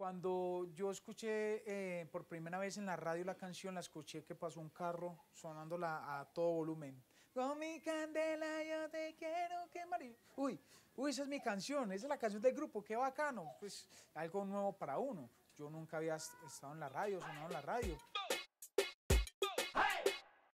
Cuando yo escuché eh, por primera vez en la radio la canción, la escuché que pasó un carro sonándola a todo volumen. Con mi candela yo te quiero quemar. Uy, uy, esa es mi canción, esa es la canción del grupo, qué bacano. Pues algo nuevo para uno. Yo nunca había estado en la radio, sonado en la radio.